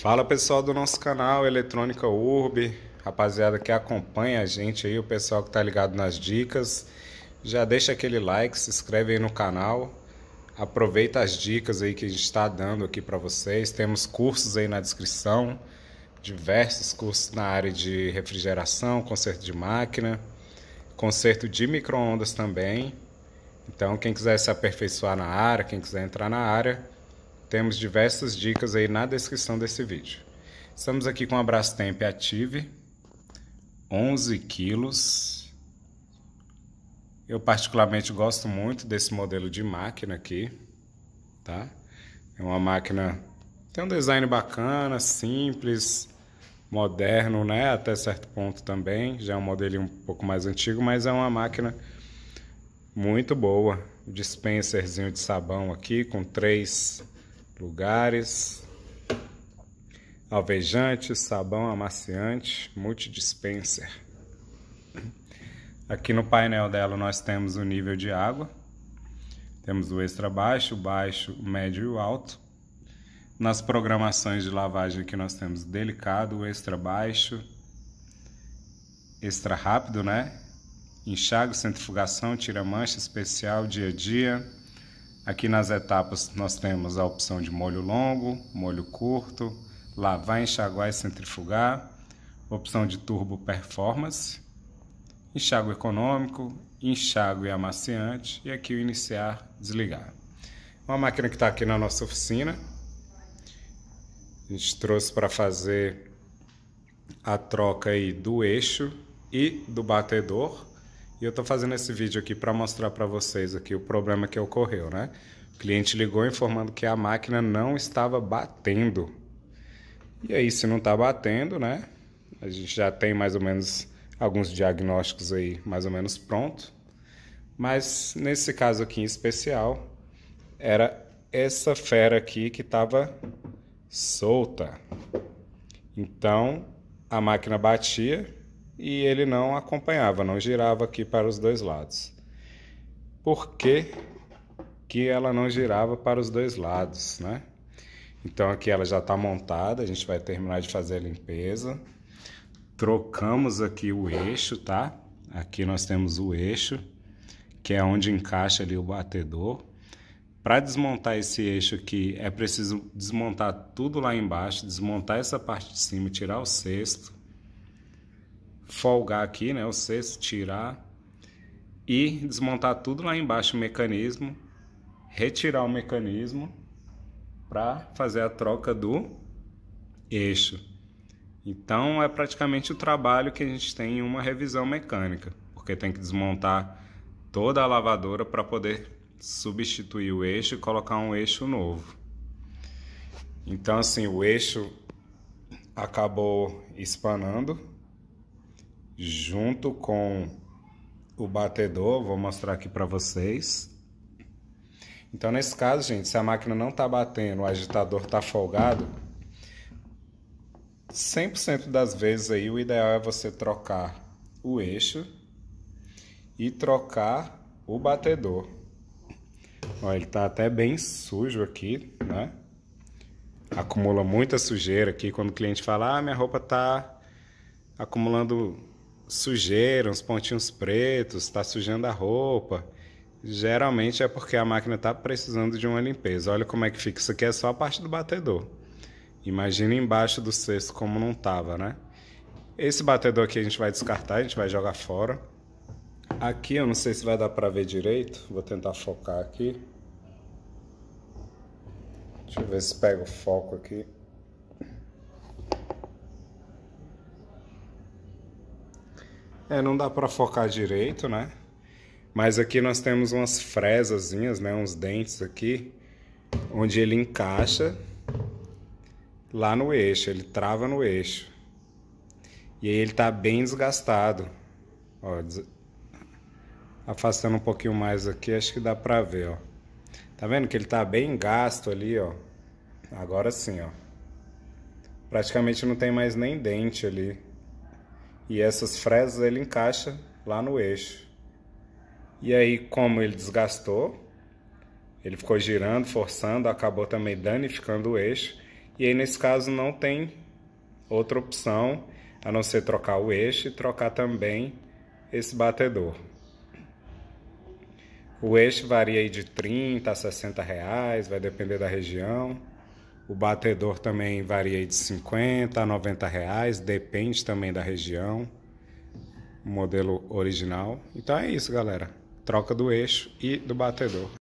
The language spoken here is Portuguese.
Fala pessoal do nosso canal Eletrônica Urb, rapaziada que acompanha a gente aí, o pessoal que tá ligado nas dicas. Já deixa aquele like, se inscreve aí no canal. Aproveita as dicas aí que a gente está dando aqui para vocês. Temos cursos aí na descrição, diversos cursos na área de refrigeração, conserto de máquina, conserto de microondas também. Então, quem quiser se aperfeiçoar na área, quem quiser entrar na área, temos diversas dicas aí na descrição desse vídeo. Estamos aqui com a Brastemp Ative, 11 quilos. Eu particularmente gosto muito desse modelo de máquina aqui, tá? É uma máquina, tem um design bacana, simples, moderno, né? Até certo ponto também, já é um modelo um pouco mais antigo, mas é uma máquina muito boa. Dispenserzinho de sabão aqui com três lugares, alvejante, sabão amaciante, multidispenser. Aqui no painel dela nós temos o nível de água, temos o extra baixo, baixo, médio e o alto. Nas programações de lavagem aqui nós temos delicado, extra baixo, extra rápido, né? Enxágue, centrifugação, tira mancha, especial, dia a dia Aqui nas etapas nós temos a opção de molho longo, molho curto, lavar, enxaguar e centrifugar, opção de turbo performance, enxago econômico, e amaciante e aqui o iniciar, desligar. Uma máquina que está aqui na nossa oficina, a gente trouxe para fazer a troca aí do eixo e do batedor e eu estou fazendo esse vídeo aqui para mostrar para vocês aqui o problema que ocorreu, né? O cliente ligou informando que a máquina não estava batendo. E aí, se não está batendo, né? A gente já tem mais ou menos alguns diagnósticos aí mais ou menos pronto. Mas nesse caso aqui em especial, era essa fera aqui que estava solta. Então, a máquina batia e ele não acompanhava, não girava aqui para os dois lados. Por que, que ela não girava para os dois lados, né? Então aqui ela já está montada, a gente vai terminar de fazer a limpeza. Trocamos aqui o eixo, tá? Aqui nós temos o eixo, que é onde encaixa ali o batedor. Para desmontar esse eixo aqui, é preciso desmontar tudo lá embaixo, desmontar essa parte de cima, tirar o cesto folgar aqui, né, o cesto, tirar e desmontar tudo lá embaixo o mecanismo, retirar o mecanismo para fazer a troca do eixo. Então é praticamente o trabalho que a gente tem em uma revisão mecânica, porque tem que desmontar toda a lavadora para poder substituir o eixo e colocar um eixo novo. Então assim, o eixo acabou espanando junto com o batedor, vou mostrar aqui para vocês. Então, nesse caso, gente, se a máquina não está batendo, o agitador está folgado, 100% das vezes aí o ideal é você trocar o eixo e trocar o batedor. Ó, ele está até bem sujo aqui, né? Acumula muita sujeira aqui. Quando o cliente fala, ah, minha roupa está acumulando sujeira, uns pontinhos pretos, está sujando a roupa. Geralmente é porque a máquina está precisando de uma limpeza. Olha como é que fica. Isso aqui é só a parte do batedor. Imagina embaixo do cesto como não tava, né? Esse batedor aqui a gente vai descartar, a gente vai jogar fora. Aqui eu não sei se vai dar para ver direito. Vou tentar focar aqui. Deixa eu ver se pega o foco aqui. É, não dá para focar direito, né? Mas aqui nós temos umas fresazinhas, né? Uns dentes aqui, onde ele encaixa lá no eixo, ele trava no eixo. E aí ele tá bem desgastado. Ó, des... afastando um pouquinho mais aqui, acho que dá pra ver, ó. Tá vendo que ele tá bem gasto ali, ó. Agora sim, ó. Praticamente não tem mais nem dente ali. E essas fresas ele encaixa lá no eixo. E aí, como ele desgastou, ele ficou girando, forçando, acabou também danificando o eixo. E aí, nesse caso, não tem outra opção a não ser trocar o eixo e trocar também esse batedor. O eixo varia aí de 30 a 60 reais, vai depender da região. O batedor também varia de 50 a 90 reais, depende também da região, modelo original. Então é isso, galera. Troca do eixo e do batedor.